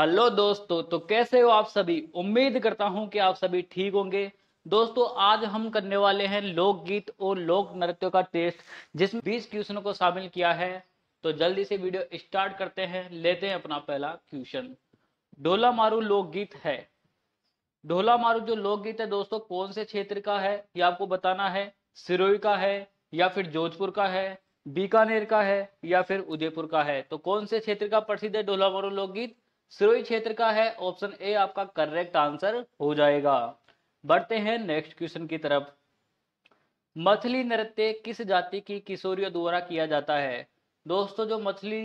hello दोस्तों तो कैसे हो आप सभी उम्मीद करता हूं कि आप सभी ठीक होंगे दोस्तों आज हम करने वाले हैं लोकगीत और लोक नृत्यों का टेस्ट जिसमें 20 क्वेश्चनों को शामिल किया है तो जल्दी से वीडियो स्टार्ट करते हैं लेते हैं अपना पहला क्वेश्चन ढोला मारू लोकगीत है ढोला मारू जो लोकगीत है दोस्तों कौन से क्षेत्र का है ये आपको बताना है सिरोई का है या फिर जोधपुर का है बीकानेर का है या फिर उदयपुर का है तो कौन से क्षेत्र का प्रसिद्ध है ढोला मारू लोकगीत सिरोही क्षेत्र का है ऑप्शन ए आपका करेक्ट आंसर हो जाएगा बढ़ते हैं नेक्स्ट क्वेश्चन की तरफ मछली नृत्य किस जाति की किशोरियों द्वारा किया जाता है दोस्तों जो मछली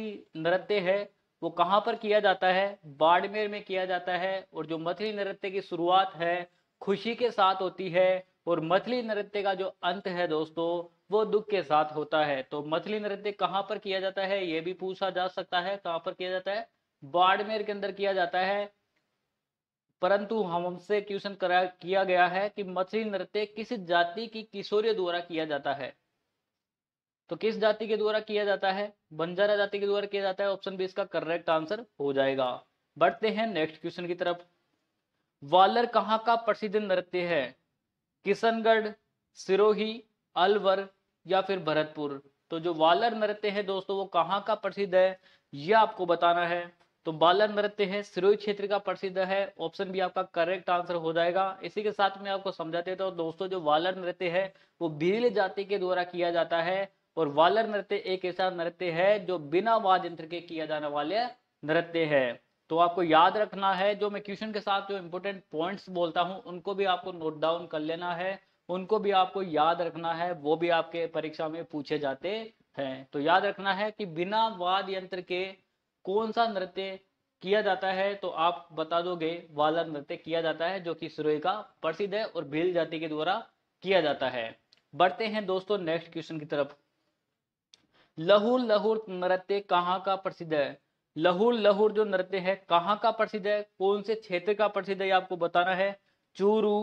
नृत्य है वो कहाँ पर किया जाता है बाड़मेर में किया जाता है और जो मछली नृत्य की शुरुआत है खुशी के साथ होती है और मछली नृत्य का जो अंत है दोस्तों वो दुख के साथ होता है तो मछली नृत्य कहाँ पर किया जाता है ये भी पूछा जा सकता है कहाँ पर किया जाता है बाड़मेर के अंदर किया जाता है परंतु हमसे क्वेश्चन किया गया है कि मछली नृत्य किस जाति की किशोरी द्वारा किया जाता है तो किस जाति के द्वारा किया जाता है बंजारा जाति के द्वारा किया जाता है ऑप्शन बी इसका करेक्ट आंसर हो जाएगा बढ़ते हैं नेक्स्ट क्वेश्चन की तरफ वालर कहाँ का प्रसिद्ध नृत्य है किशनगढ़ सिरोही अलवर या फिर भरतपुर तो जो वालर नृत्य है दोस्तों वो कहाँ का प्रसिद्ध है यह आपको बताना है तो बालर नृत्य है सिरोही क्षेत्र का प्रसिद्ध है ऑप्शन भी आपका करेक्ट आंसर हो जाएगा इसी के साथ में आपको समझा देता हूँ तो दोस्तों जो वालर नृत्य है वो भील जाति के द्वारा किया जाता है और वालर नृत्य एक ऐसा नृत्य है जो बिना वाद यंत्र के किया जाने वाले नृत्य है तो आपको याद रखना है जो मैं क्वेश्चन के साथ जो इम्पोर्टेंट पॉइंट्स बोलता हूँ उनको भी आपको नोट डाउन कर लेना है उनको भी आपको याद रखना है वो भी आपके परीक्षा में पूछे जाते हैं तो याद रखना है कि बिना वाद यंत्र के कौन सा नृत्य किया जाता है तो आप बता दोगे वाला नृत्य किया जाता है जो कि सुरोई का प्रसिद्ध है और भील जाति के द्वारा किया जाता है बढ़ते हैं दोस्तों नेक्स्ट क्वेश्चन की तरफ लहूर लहूर नृत्य कहाँ का प्रसिद्ध है लहूर लहूर जो नृत्य है कहाँ का प्रसिद्ध है कौन से क्षेत्र का प्रसिद्ध है आपको बताना है चूरू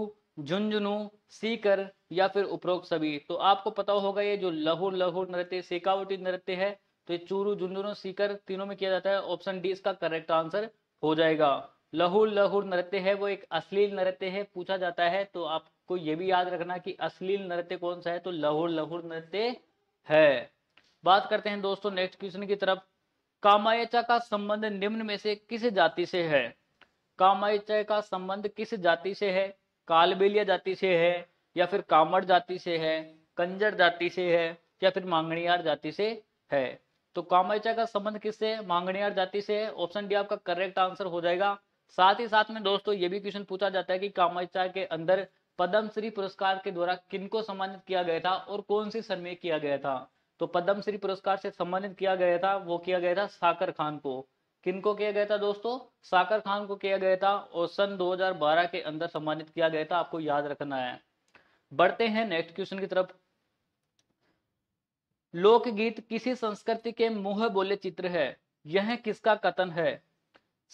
झुंझुनू सीकर या फिर उपरोक्त सभी तो आपको पता होगा ये जो लहूर लहूर नृत्य सेकावटी नृत्य है तो चूरू झुंझुनू सीकर तीनों में किया जाता है ऑप्शन डी इसका करेक्ट आंसर हो जाएगा लहुर लहुर नृत्य है वो एक अश्लील नृत्य है पूछा जाता है तो आपको ये भी याद रखना कि अश्लील नृत्य कौन सा है तो लहुर लहुर नृत्य है बात करते हैं दोस्तों नेक्स्ट क्वेश्चन की तरफ कामायचा का संबंध निम्न में से किस जाति से है कामायचा का संबंध किस जाति से है कालबेलिया जाति से है या फिर कामड़ जाति से है कंजर जाति से है या फिर मांगणियार जाति से है तो कामचा का संबंध किससे मांगणियार जाति से ऑप्शन डी आपका करेक्ट आंसर हो जाएगा साथ ही साथ में दोस्तों ये भी क्वेश्चन पूछा जाता है कि कामयचा के अंदर पद्मश्री पुरस्कार के द्वारा किनको सम्मानित किया गया था और कौन सी सन में किया गया था तो पद्मश्री पुरस्कार से सम्मानित किया गया था वो किया गया था साकर खान को किनको किया गया था दोस्तों साकर खान को किया गया था और सन 2012 के अंदर सम्मानित किया गया था आपको याद रखना है बढ़ते हैं नेक्स्ट क्वेश्चन की तरफ लोकगीत किसी संस्कृति के मुंह बोले चित्र है यह किसका कथन है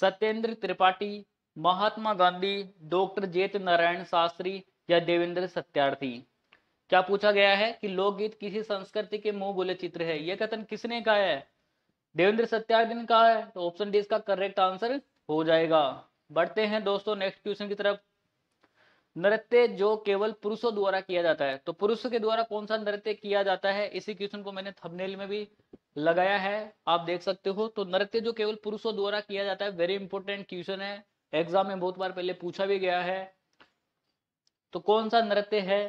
सत्येंद्र त्रिपाठी महात्मा गांधी डॉक्टर जेत नारायण शास्त्री या देवेंद्र सत्यार्थी क्या पूछा गया है कि लोकगीत किसी संस्कृति के मुंह बोले चित्र है यह कथन किसने कहा है देवेंद्र सत्यार्थी ने कहा है तो ऑप्शन डी इसका करेक्ट आंसर हो जाएगा बढ़ते हैं दोस्तों नेक्स्ट क्वेश्चन की तरफ नृत्य जो केवल पुरुषों द्वारा किया जाता है तो पुरुषों के द्वारा कौन सा नृत्य किया जाता है इसी क्वेश्चन को मैंने थंबनेल में भी लगाया है आप देख सकते हो तो नृत्य जो केवल पुरुषों द्वारा किया जाता है वेरी इंपॉर्टेंट क्वेश्चन है एग्जाम में बहुत बार पहले पूछा भी गया है तो कौन सा नृत्य है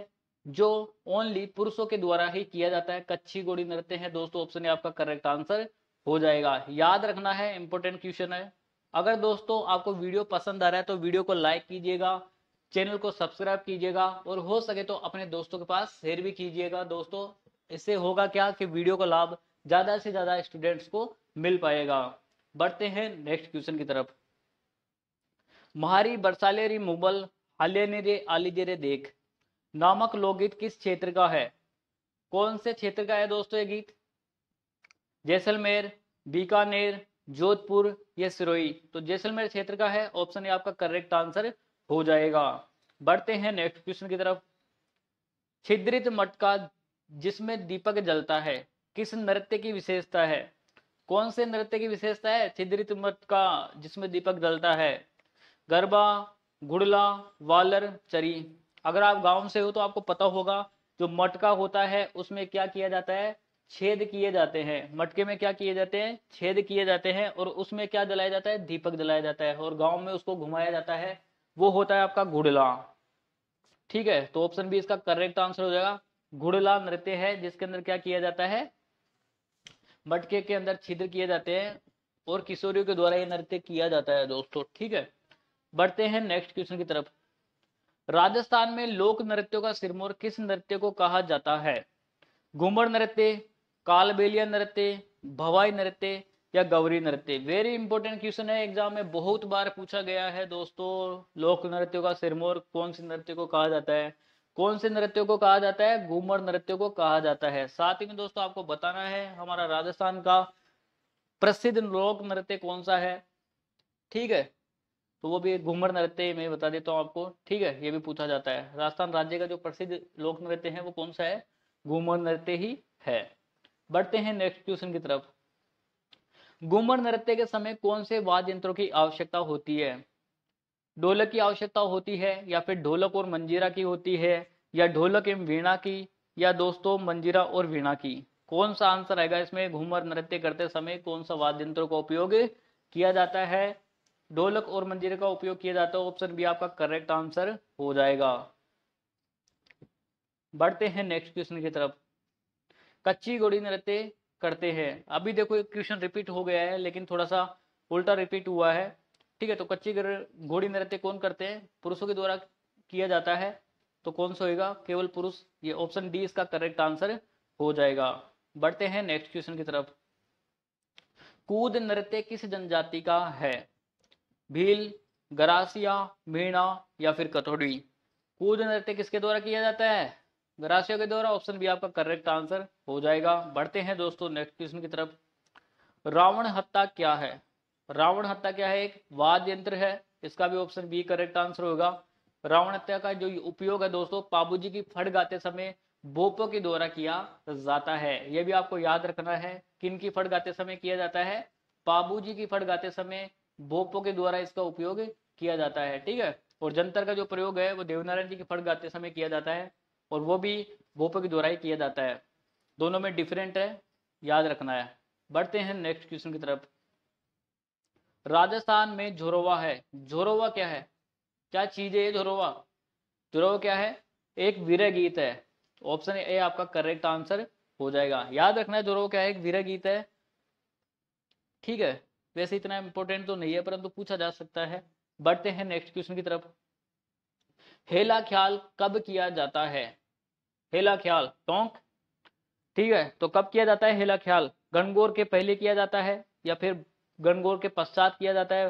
जो ओनली पुरुषों के द्वारा ही किया जाता है कच्ची गोड़ी नृत्य है दोस्तों ऑप्शन आपका करेक्ट आंसर हो जाएगा याद रखना है इंपॉर्टेंट क्वेश्चन है अगर दोस्तों आपको वीडियो पसंद आ रहा है तो वीडियो को लाइक कीजिएगा चैनल को सब्सक्राइब कीजिएगा और हो सके तो अपने दोस्तों के पास शेयर भी कीजिएगा दोस्तों इससे होगा क्या कि वीडियो का लाभ ज़्यादा से ज़्यादा स्टूडेंट्स को मिल पाएगा बढ़ते हैं नेक्स्ट क्वेश्चन की तरफ महारी बरसाले री मुबल हल्ले रे देख नामक लोकगीत किस क्षेत्र का है कौन से क्षेत्र का है दोस्तों ये गीत जैसलमेर बीकानेर जोधपुर या सिरोई तो जैसलमेर क्षेत्र का है ऑप्शन ये आपका करेक्ट आंसर हो जाएगा बढ़ते हैं नेक्स्ट क्वेश्चन की तरफ छिद्रित मटका जिसमें दीपक जलता है किस नृत्य की विशेषता है कौन से नृत्य की विशेषता है छिद्रित मटका जिसमें दीपक जलता है गरबा गुड़ला वालर चरी अगर आप गांव से हो तो आपको पता होगा जो मटका होता है उसमें क्या किया जाता है छेद किए जाते हैं मटके में क्या किए जाते हैं छेद किए जाते हैं और उसमें क्या जलाया जाता है दीपक जलाया जाता है और गांव में उसको घुमाया जाता है वो होता है आपका घुड़ला ठीक है तो ऑप्शन बी इसका करेक्ट आंसर हो जाएगा घुड़ला नृत्य है जिसके अंदर क्या किया जाता है मटके के अंदर छिद्र किए जाते हैं और किशोरियों के द्वारा ये नृत्य किया जाता है दोस्तों ठीक है बढ़ते हैं नेक्स्ट क्वेश्चन की तरफ राजस्थान में लोक नृत्यों का सिरमौर किस नृत्य को कहा जाता है घूमर नृत्य कालबेलिया नृत्य भवाई नृत्य या गौरी नृत्य वेरी इंपॉर्टेंट क्वेश्चन है एग्जाम में बहुत बार पूछा गया है दोस्तों लोक नृत्यों का सिरमौर कौन से नृत्य को कहा जाता है कौन से नृत्यों को कहा जाता है घूमर नृत्यों को कहा जाता है साथ ही में दोस्तों आपको बताना है हमारा राजस्थान का प्रसिद्ध लोक नृत्य कौन सा है ठीक है तो वो भी घूमर नृत्य में बता देता हूँ आपको ठीक है ये भी पूछा जाता है राजस्थान राज्य का जो प्रसिद्ध लोक नृत्य है वो कौन सा है घूमर नृत्य ही है बढ़ते हैं नेक्स्ट क्वेश्चन की तरफ घूमर नृत्य के समय कौन से वाद्य यंत्रों की आवश्यकता होती है ढोलक की आवश्यकता होती है या फिर ढोलक और मंजीरा की होती है या ढोलक एवं वीणा की या दोस्तों मंजीरा और वीणा की कौन सा आंसर आएगा इसमें घूमर नृत्य करते समय कौन सा वाद्य यंत्रों का उपयोग किया जाता है ढोलक और मंजीरे का उपयोग किया जाता है ऑप्शन बी आपका करेक्ट आंसर हो जाएगा बढ़ते हैं नेक्स्ट क्वेश्चन की तरफ कच्ची घोड़ी नृत्य करते हैं अभी देखो क्वेश्चन रिपीट हो गया है लेकिन थोड़ा सा उल्टा रिपीट हुआ है ठीक है तो कच्ची घोड़ी नृत्य कौन करते हैं पुरुषों के द्वारा किया जाता है तो कौन सा होगा केवल पुरुष ये ऑप्शन डी इसका करेक्ट आंसर हो जाएगा बढ़ते हैं नेक्स्ट क्वेश्चन की तरफ कूद नृत्य किस जनजाति का है भील गरासिया मीणा या फिर कथोड़ी कूद नृत्य किसके द्वारा किया जाता है राशियों के द्वारा ऑप्शन बी आपका करेक्ट आंसर हो जाएगा बढ़ते हैं दोस्तों नेक्स्ट क्वेश्चन की तरफ रावण हत्या क्या है रावण हत्या क्या है एक वाद यंत्र है इसका भी ऑप्शन बी करेक्ट आंसर होगा रावण हत्या का जो उपयोग है दोस्तों पाबू की फट गाते समय बोपो के द्वारा किया जाता है यह भी आपको याद रखना है किन की फट गाते समय किया जाता है बाबूजी की फट गाते समय भोपो के द्वारा इसका उपयोग किया जाता है ठीक है और जंतर का जो प्रयोग है वो देवनारायण जी की फट गाते समय किया जाता है और वो भी भोपो की दोहराई किया जाता है दोनों में डिफरेंट है याद रखना है बढ़ते हैं नेक्स्ट क्वेश्चन की तरफ राजस्थान में झोरोवा है झोरोवा क्या है क्या चीज है ये झोरोवा झोरोवा क्या है एक वीर गीत है ऑप्शन ए आपका करेक्ट आंसर हो जाएगा याद रखना है झोरोवा क्या है एक वीर गीत है ठीक है वैसे इतना इंपॉर्टेंट तो नहीं है परंतु तो पूछा जा सकता है बढ़ते हैं नेक्स्ट क्वेश्चन की तरफ हेला ख्याल कब किया जाता है हेला ख्याल टोंक ठीक है तो कब किया जाता है हेला ख्याल गणगौर के पहले किया जाता है या फिर गणगौर के पश्चात किया जाता है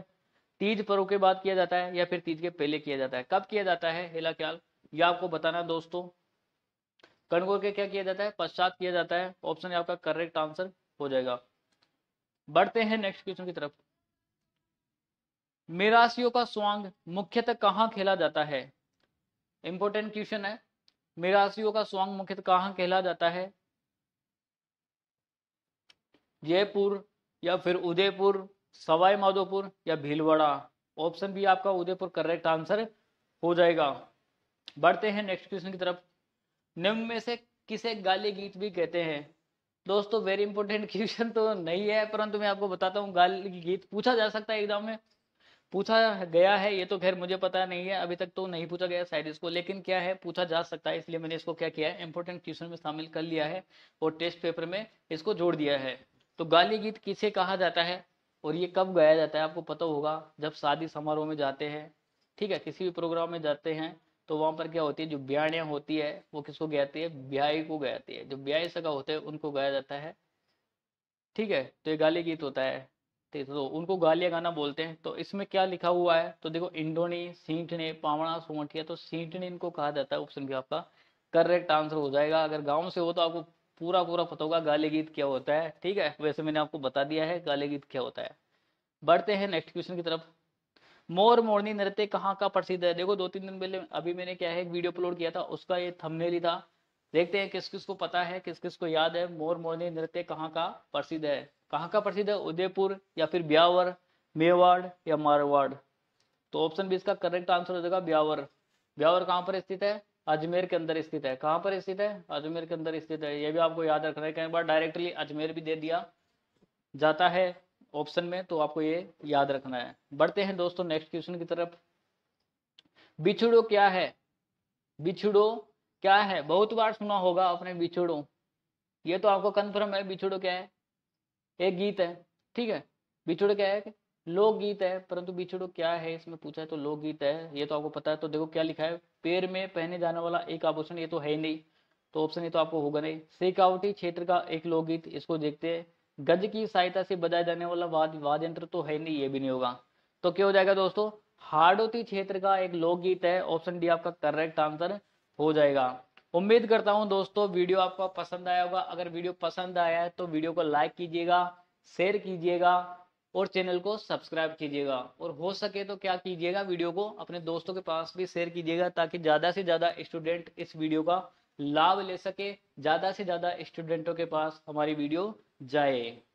तीज पर्व के बाद किया जाता है या फिर तीज के पहले किया जाता है कब किया जाता है हेला ख्याल ये आपको बताना दोस्तों गणगौर के क्या किया जाता है पश्चात किया जाता है ऑप्शन आपका करेक्ट आंसर हो जाएगा बढ़ते हैं नेक्स्ट क्वेश्चन की तरफ मेरासियों का स्वांग मुख्यतः कहाँ खेला जाता है इंपॉर्टेंट क्वेश्चन है मिरासियों का स्वांग मुख्यतः कहाँ कहला जाता है जयपुर या फिर उदयपुर सवाई माधोपुर या भीलवाड़ा ऑप्शन भी आपका उदयपुर करेक्ट आंसर हो जाएगा बढ़ते हैं नेक्स्ट क्वेश्चन की तरफ निम्न में से किसे गाली गीत भी कहते हैं दोस्तों वेरी इंपॉर्टेंट क्वेश्चन तो नहीं है परंतु मैं आपको बताता हूँ गाली गीत पूछा जा सकता है एग्जाम में पूछा गया है ये तो खैर मुझे पता नहीं है अभी तक तो नहीं पूछा गया शायद इसको लेकिन क्या है पूछा जा सकता है इसलिए मैंने इसको क्या किया है इंपॉर्टेंट क्वेश्चन में शामिल कर लिया है और टेस्ट पेपर में इसको जोड़ दिया है तो गाली गीत किसे कहा जाता है और ये कब गाया जाता है आपको पता होगा जब शादी समारोह में जाते हैं ठीक है किसी भी प्रोग्राम में जाते हैं तो वहाँ पर क्या होती है जो ब्याणियाँ होती है वो किसको गाती है ब्याई को गाती है जो ब्याई सगा होते हैं उनको गाया जाता है ठीक है तो ये गाली गीत होता है ठीक तो उनको गालिया गाना बोलते हैं तो इसमें क्या लिखा हुआ है तो देखो इंडोनी सीठने पावड़ा सोमठिया तो सीठने इनको कहा जाता है ऑप्शन भी आपका करेक्ट आंसर हो जाएगा अगर गाँव से हो तो आपको पूरा पूरा पता होगा गाली गीत क्या होता है ठीक है वैसे मैंने आपको बता दिया है गाली गीत क्या होता है बढ़ते हैं नेक्स्ट क्वेश्चन की तरफ मोर मोरनी नृत्य कहाँ का प्रसिद्ध है देखो दो तीन दिन पहले अभी मैंने क्या है एक वीडियो अपलोड किया था उसका ये थंबनेल ही था देखते हैं किस किस को पता है किस किस को याद है मोर मोरनी नृत्य कहाँ का प्रसिद्ध है कहाँ का प्रसिद्ध है उदयपुर या फिर ब्यावर मेवाड़ या मारवाड़ तो ऑप्शन बी इसका करेक्ट आंसर हो जाएगा ब्यावर ब्यावर कहाँ पर स्थित है अजमेर के अंदर स्थित है कहाँ पर स्थित है अजमेर के अंदर स्थित है ये भी आपको याद रखना है कई बार डायरेक्टली अजमेर भी दे दिया जाता है ऑप्शन में तो आपको ये याद रखना है बढ़ते हैं दोस्तों नेक्स्ट क्वेश्चन की तरफ बिछुड़ो क्या है बिछुड़ो क्या है बहुत बार सुना होगा आपने बिछुड़ो ये तो आपको कंफर्म है बिछुड़ो क्या है एक गीत है ठीक है बिछुड़ क्या है लोक गीत है परंतु बिछुड़ो क्या है इसमें पूछा है तो लोक गीत है ये तो आपको पता है तो देखो क्या लिखा है पेड़ में पहने जाने वाला एक आभूषण ये तो है नहीं तो ऑप्शन ये तो आपको होगा नहीं शेखावटी क्षेत्र का एक लोकगीत इसको देखते हैं गज की सहायता से बजाया जाने वाला वाद वाद यंत्र तो है नहीं ये भी नहीं होगा तो क्या हो जाएगा दोस्तों हार्डोती क्षेत्र का एक लोकगीत है ऑप्शन डी आपका करेक्ट आंसर हो जाएगा उम्मीद करता हूं दोस्तों वीडियो आपको पसंद आया होगा अगर वीडियो पसंद आया है तो वीडियो को लाइक कीजिएगा शेयर कीजिएगा और चैनल को सब्सक्राइब कीजिएगा और हो सके तो क्या कीजिएगा वीडियो को अपने दोस्तों के पास भी शेयर कीजिएगा ताकि ज़्यादा से ज़्यादा स्टूडेंट इस वीडियो का लाभ ले सके ज़्यादा से ज़्यादा स्टूडेंटों के पास हमारी वीडियो जाए